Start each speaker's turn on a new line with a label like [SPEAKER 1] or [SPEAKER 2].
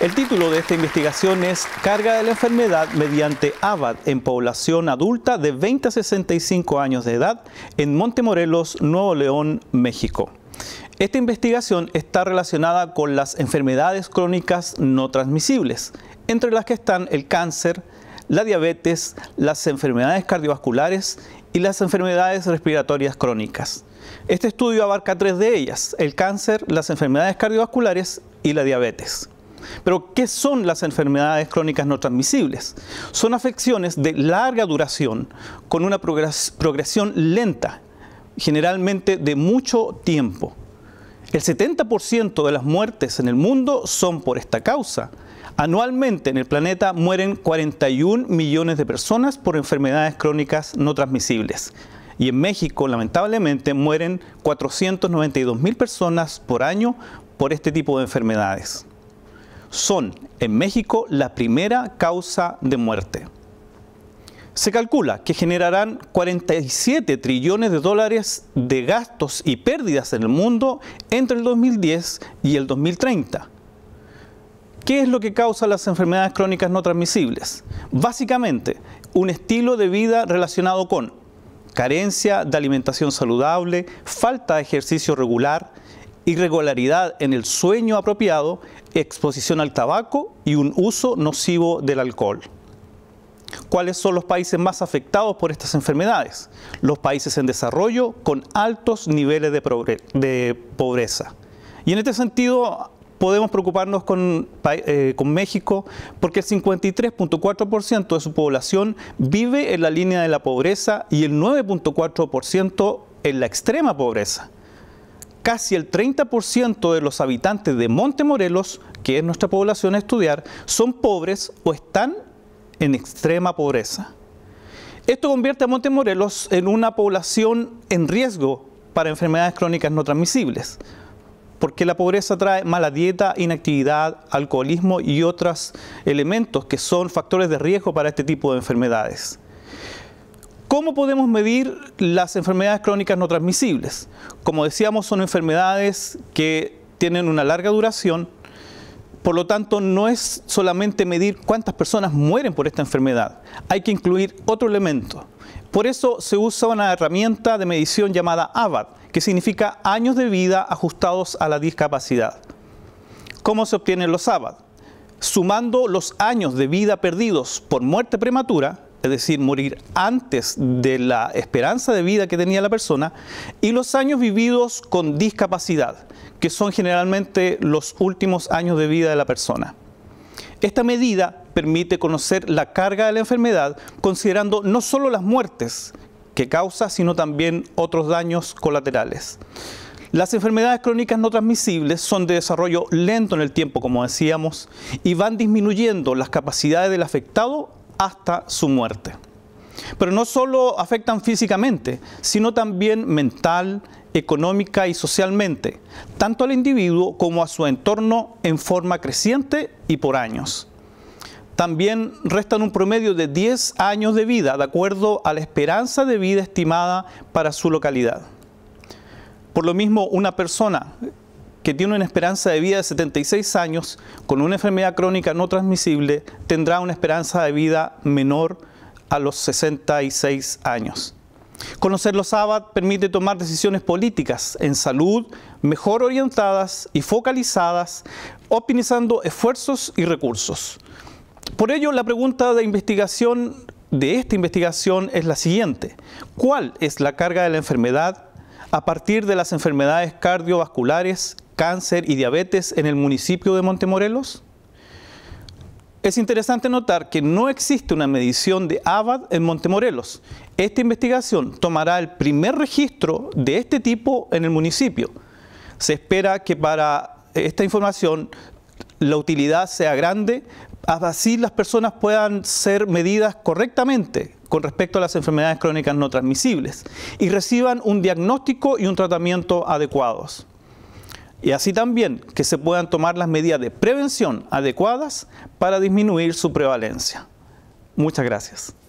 [SPEAKER 1] El título de esta investigación es Carga de la enfermedad mediante ABAD en población adulta de 20 a 65 años de edad en Montemorelos, Nuevo León, México. Esta investigación está relacionada con las enfermedades crónicas no transmisibles, entre las que están el cáncer, la diabetes, las enfermedades cardiovasculares y las enfermedades respiratorias crónicas. Este estudio abarca tres de ellas, el cáncer, las enfermedades cardiovasculares y la diabetes. Pero, ¿qué son las enfermedades crónicas no transmisibles? Son afecciones de larga duración, con una progresión lenta, generalmente de mucho tiempo. El 70% de las muertes en el mundo son por esta causa. Anualmente en el planeta mueren 41 millones de personas por enfermedades crónicas no transmisibles. Y en México, lamentablemente, mueren 492 mil personas por año por este tipo de enfermedades son en México la primera causa de muerte. Se calcula que generarán 47 trillones de dólares de gastos y pérdidas en el mundo entre el 2010 y el 2030. ¿Qué es lo que causa las enfermedades crónicas no transmisibles? Básicamente, un estilo de vida relacionado con carencia de alimentación saludable, falta de ejercicio regular, irregularidad en el sueño apropiado, exposición al tabaco y un uso nocivo del alcohol. ¿Cuáles son los países más afectados por estas enfermedades? Los países en desarrollo con altos niveles de, pobreza. Y en este sentido podemos preocuparnos con, eh, con México porque el 53.4% de su población vive en la línea de la pobreza y el 9.4% en la extrema pobreza casi el 30% de los habitantes de Montemorelos, que es nuestra población a estudiar, son pobres o están en extrema pobreza. Esto convierte a Montemorelos en una población en riesgo para enfermedades crónicas no transmisibles, porque la pobreza trae mala dieta, inactividad, alcoholismo y otros elementos que son factores de riesgo para este tipo de enfermedades. ¿Cómo podemos medir las enfermedades crónicas no transmisibles? Como decíamos, son enfermedades que tienen una larga duración, por lo tanto, no es solamente medir cuántas personas mueren por esta enfermedad, hay que incluir otro elemento. Por eso se usa una herramienta de medición llamada ABAD, que significa años de vida ajustados a la discapacidad. ¿Cómo se obtienen los ABAD? Sumando los años de vida perdidos por muerte prematura es decir, morir antes de la esperanza de vida que tenía la persona, y los años vividos con discapacidad, que son generalmente los últimos años de vida de la persona. Esta medida permite conocer la carga de la enfermedad considerando no solo las muertes que causa, sino también otros daños colaterales. Las enfermedades crónicas no transmisibles son de desarrollo lento en el tiempo, como decíamos, y van disminuyendo las capacidades del afectado hasta su muerte. Pero no solo afectan físicamente, sino también mental, económica y socialmente, tanto al individuo como a su entorno en forma creciente y por años. También restan un promedio de 10 años de vida, de acuerdo a la esperanza de vida estimada para su localidad. Por lo mismo, una persona que tiene una esperanza de vida de 76 años con una enfermedad crónica no transmisible tendrá una esperanza de vida menor a los 66 años. Conocer los sábados permite tomar decisiones políticas en salud mejor orientadas y focalizadas, optimizando esfuerzos y recursos. Por ello, la pregunta de investigación de esta investigación es la siguiente. ¿Cuál es la carga de la enfermedad a partir de las enfermedades cardiovasculares cáncer y diabetes en el municipio de Montemorelos? Es interesante notar que no existe una medición de ABAD en Montemorelos. Esta investigación tomará el primer registro de este tipo en el municipio. Se espera que para esta información la utilidad sea grande, así las personas puedan ser medidas correctamente con respecto a las enfermedades crónicas no transmisibles y reciban un diagnóstico y un tratamiento adecuados y así también que se puedan tomar las medidas de prevención adecuadas para disminuir su prevalencia. Muchas gracias.